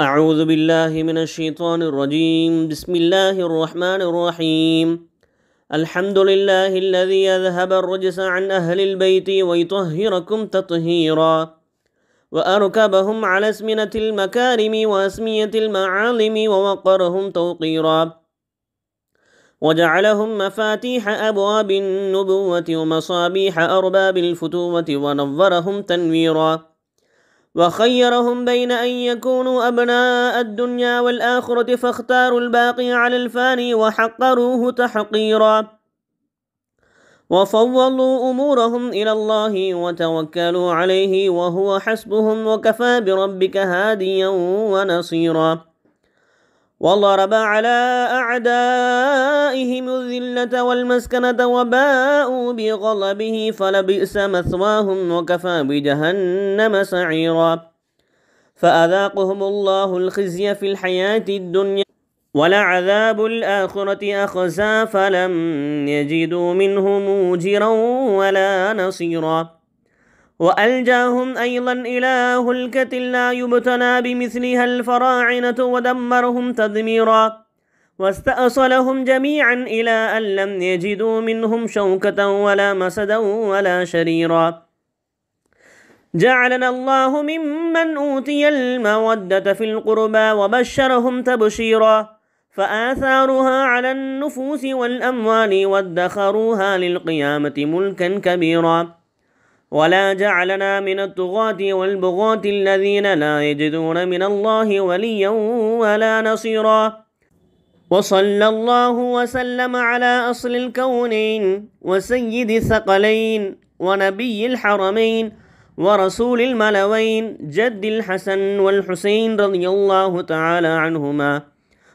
أعوذ بالله من الشيطان الرجيم بسم الله الرحمن الرحيم الحمد لله الذي يذهب الرجس عن أهل البيت ويطهركم تطهيرا وأركبهم على اسمنة المكارم وأسمية المعالم ووقرهم توقيرا وجعلهم مفاتيح أبواب النبوة ومصابيح أرباب الفتوة ونظرهم تنويرا وخيرهم بين أن يكونوا أبناء الدنيا والآخرة فاختاروا الباقي على الفاني وحقروه تحقيرا وفوضوا أمورهم إلى الله وتوكلوا عليه وهو حسبهم وكفى بربك هاديا ونصيرا وضرب على أعدائهم الذلة والمسكنة وباءوا بغضبه فلبئس مثواهم وكفى بجهنم سعيرا فأذاقهم الله الخزي في الحياة الدنيا ولعذاب الآخرة أخزى فلم يجدوا منهم موجرا ولا نصيرا وألجاهم أيضا إلى هلكة لا يبتلى بمثلها الفراعنة ودمرهم تدميرا واستأصلهم جميعا إلى أن لم يجدوا منهم شوكة ولا مسدا ولا شريرا جعلنا الله ممن أوتي المودة في القربى وبشرهم تبشيرا فآثارها على النفوس والأموال وادخروها للقيامة ملكا كبيرا ولا جعلنا من الطغاة والبغاة الذين لا يجدون من الله وليا ولا نصيرا وصلى الله وسلم على أصل الكونين وسيد الثقلين ونبي الحرمين ورسول الملوين جد الحسن والحسين رضي الله تعالى عنهما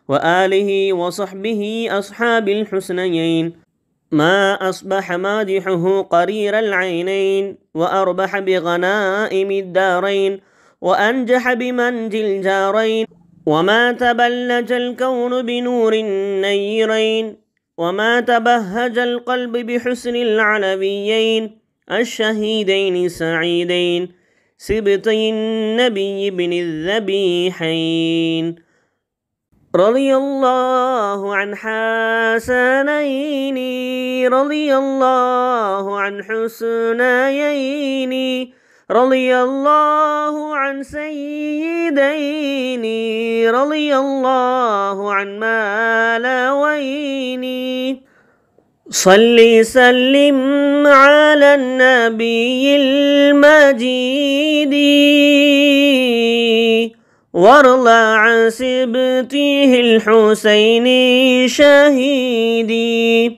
وآله وصحبه أصحاب الحسنيين ما أصبح مادحه قرير العينين وأربح بغنائم الدارين وأنجح بمنج الجارين وما تبلج الكون بنور النيرين وما تبهج القلب بحسن العلويين الشهيدين السعيدين سبطي النبي بن الذبيحين رضي الله عن حسنين رضي الله عن حسنيين رضي الله عن سيدين رضي الله عن مالوين صل سلم على النبي المجيد وارضى عن سبته الحسين شهيدي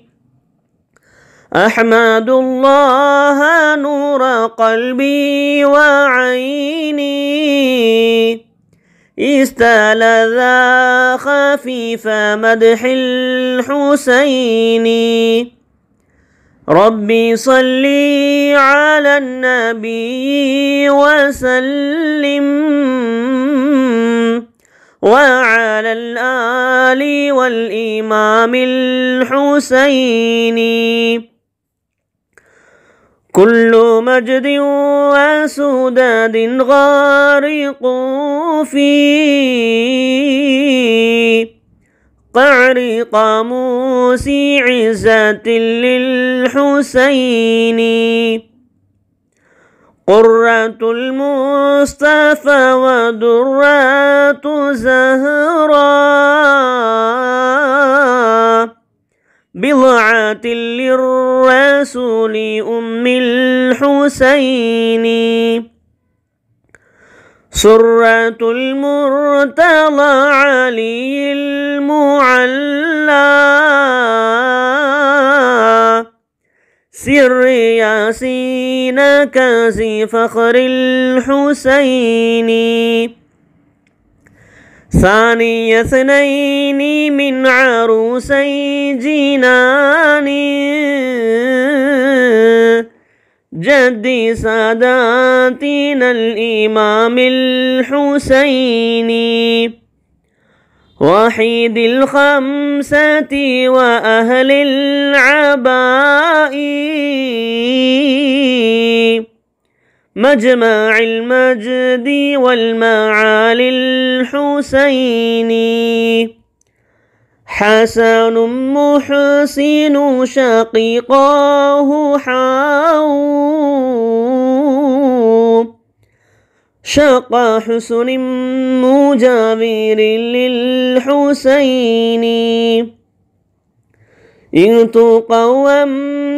أحمد الله نور قلبي وعيني استلذ خفيف مدح الحسين ربي صلي على النبي وسلم وعلى الآل والإمام الحسين كل مجد وسداد غارق في قعر قاموس عزة للحسين قرة المصطفى ودرة زهراء بضعة للرسول أم الحسين سرة المرتضى علي المعلّى سر ياسين كازي فخر الحسين ثاني اثنين من عروسي جناني جدي ساداتنا الإمام الحسيني وحيد الخمسة وأهل العباء مجمع المجد والمعالي الحسيني حسن محسن شقيقاه حاو شاق حسن مجابير للحسين إن تقوم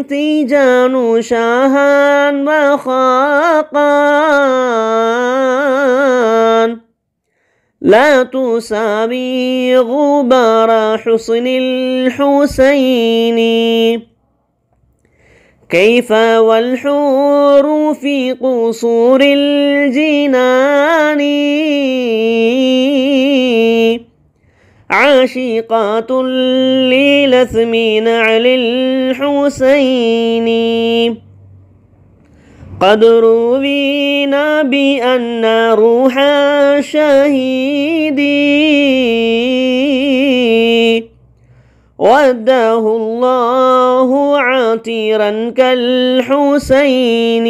تيجان شاهان وخاقان لا تسابي غبار حسن الحسين كيف والحور في قصور الجنان عاشقات للثم نعل الحسين قد روينا بأن روح الشهيد وداه الله عطيرا كالحسين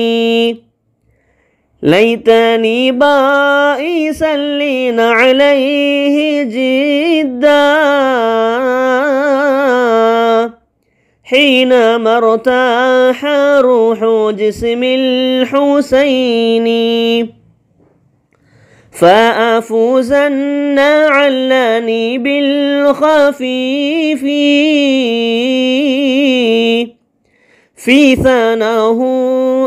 ليتني بائسا لين عليه جدا حينما ارتاح روح جسم الحسين فأفوز علاني بالخفيف في ثناه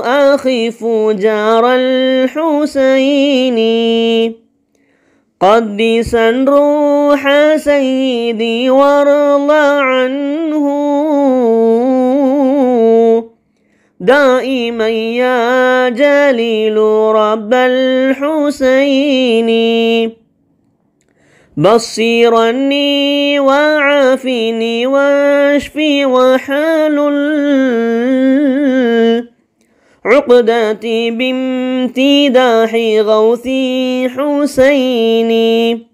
أخف جار الحسين قدسا روح سيدي وارضى عنه دائما يا جليل رب الحسين بصيرني وعافني واشفي وحال عقدتي بامتداح غوثي حسيني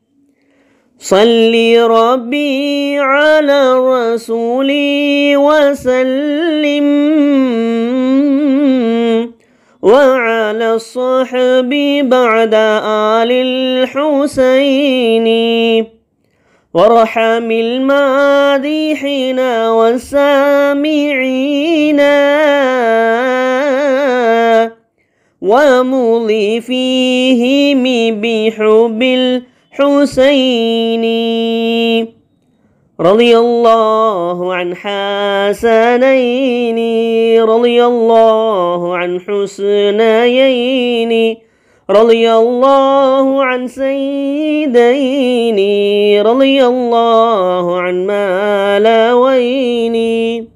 صلي ربي على رسولي وسلم وعلى الصحب بعد آل الحسين وارحم المادحين والسامعين ومضي فيهم بحب الحسين رضي الله عن حسنين رضي الله عن حسنين رضي الله عن سيدين رضي الله عن مالوين